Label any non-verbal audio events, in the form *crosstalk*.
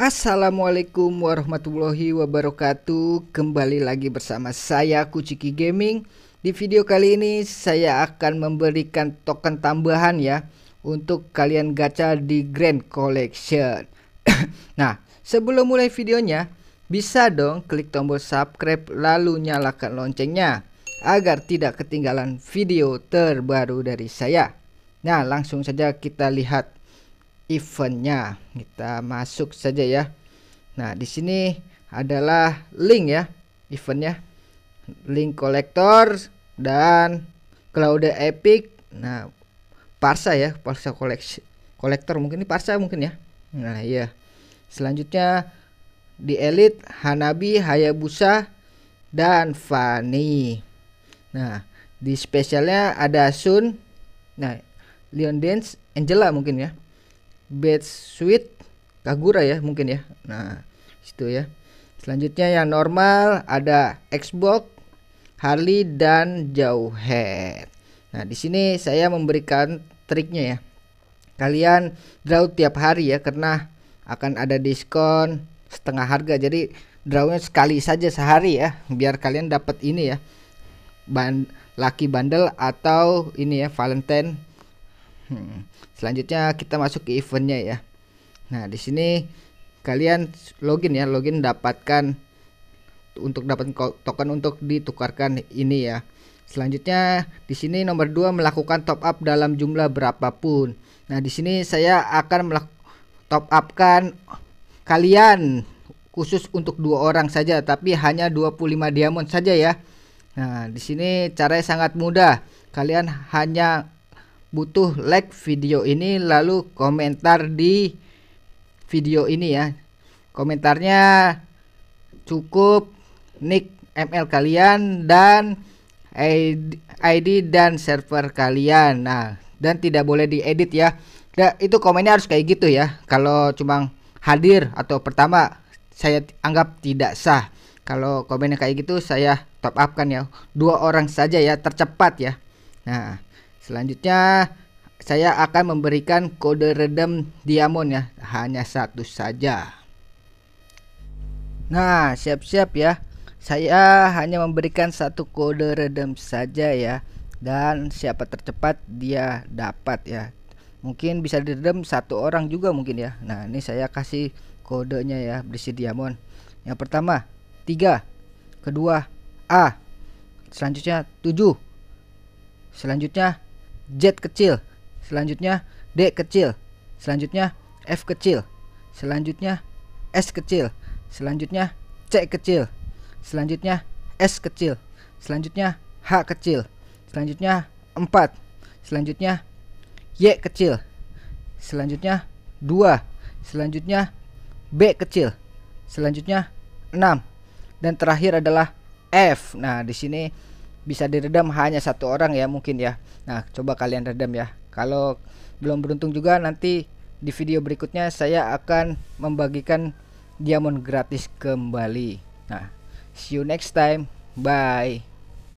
Assalamualaikum warahmatullahi wabarakatuh Kembali lagi bersama saya Kuciki Gaming Di video kali ini saya akan memberikan token tambahan ya Untuk kalian gacha di Grand Collection *coughs* Nah sebelum mulai videonya Bisa dong klik tombol subscribe lalu nyalakan loncengnya Agar tidak ketinggalan video terbaru dari saya Nah langsung saja kita lihat eventnya kita masuk saja ya nah di sini adalah link ya eventnya link kolektor dan Cloud Epic nah parsa ya parsa koleksi kolektor mungkin ini parsa mungkin ya nah iya selanjutnya di Elite Hanabi Hayabusa dan Fani nah di spesialnya ada Sun nah Leon Dance Angela mungkin ya Bed suite Kagura ya mungkin ya. Nah, situ ya. Selanjutnya yang normal ada Xbox, Harley dan Jauhead. Nah, di sini saya memberikan triknya ya. Kalian draw tiap hari ya karena akan ada diskon setengah harga. Jadi drawnya sekali saja sehari ya biar kalian dapat ini ya. Ban laki bandel atau ini ya Valentine Hmm. Selanjutnya kita masuk ke eventnya ya. Nah di sini kalian login ya, login dapatkan untuk dapat token untuk ditukarkan ini ya. Selanjutnya di sini nomor dua melakukan top up dalam jumlah berapapun. Nah, di sini saya akan top upkan kalian khusus untuk dua orang saja tapi hanya 25 diamond saja ya. Nah, di sini caranya sangat mudah. Kalian hanya butuh like video ini lalu komentar di video ini ya komentarnya cukup nick ml kalian dan ID dan server kalian nah dan tidak boleh diedit ya nah, itu komennya harus kayak gitu ya kalau cuma hadir atau pertama saya anggap tidak sah kalau komennya kayak gitu saya top up kan ya dua orang saja ya tercepat ya nah Selanjutnya saya akan memberikan kode redem diamond ya, hanya satu saja. Nah, siap-siap ya. Saya hanya memberikan satu kode redem saja ya dan siapa tercepat dia dapat ya. Mungkin bisa diredem satu orang juga mungkin ya. Nah, ini saya kasih kodenya ya berisi diamond. Yang pertama tiga kedua A. Selanjutnya tujuh Selanjutnya Z kecil, selanjutnya D kecil, selanjutnya F kecil, selanjutnya S kecil, selanjutnya C kecil, selanjutnya S kecil, selanjutnya H kecil, selanjutnya 4, selanjutnya Y kecil, selanjutnya 2, selanjutnya B kecil, selanjutnya 6 dan terakhir adalah F. Nah, di sini bisa diredam hanya satu orang ya mungkin ya. Nah, coba kalian redam ya. Kalau belum beruntung juga nanti di video berikutnya saya akan membagikan diamond gratis kembali. Nah, see you next time. Bye.